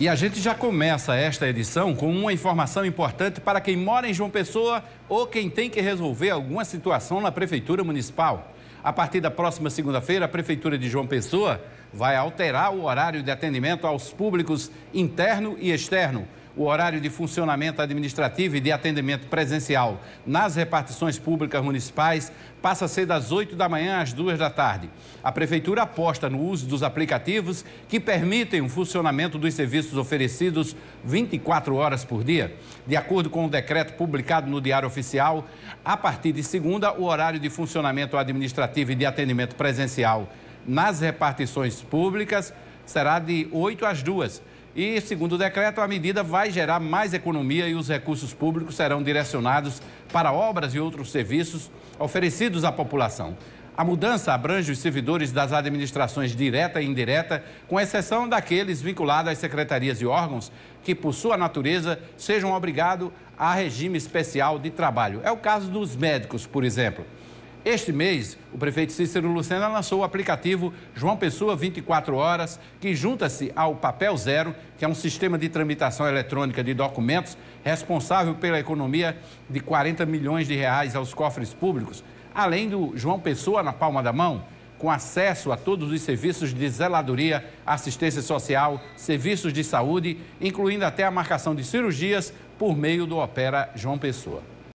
E a gente já começa esta edição com uma informação importante para quem mora em João Pessoa ou quem tem que resolver alguma situação na Prefeitura Municipal. A partir da próxima segunda-feira, a Prefeitura de João Pessoa vai alterar o horário de atendimento aos públicos interno e externo o horário de funcionamento administrativo e de atendimento presencial nas repartições públicas municipais passa a ser das 8 da manhã às 2 da tarde. A Prefeitura aposta no uso dos aplicativos que permitem o funcionamento dos serviços oferecidos 24 horas por dia. De acordo com o decreto publicado no Diário Oficial, a partir de segunda, o horário de funcionamento administrativo e de atendimento presencial nas repartições públicas será de 8 às 2 e, segundo o decreto, a medida vai gerar mais economia e os recursos públicos serão direcionados para obras e outros serviços oferecidos à população. A mudança abrange os servidores das administrações direta e indireta, com exceção daqueles vinculados às secretarias e órgãos que, por sua natureza, sejam obrigados a regime especial de trabalho. É o caso dos médicos, por exemplo. Este mês, o prefeito Cícero Lucena lançou o aplicativo João Pessoa 24 Horas, que junta-se ao Papel Zero, que é um sistema de tramitação eletrônica de documentos responsável pela economia de 40 milhões de reais aos cofres públicos, além do João Pessoa na palma da mão, com acesso a todos os serviços de zeladoria, assistência social, serviços de saúde, incluindo até a marcação de cirurgias por meio do Opera João Pessoa.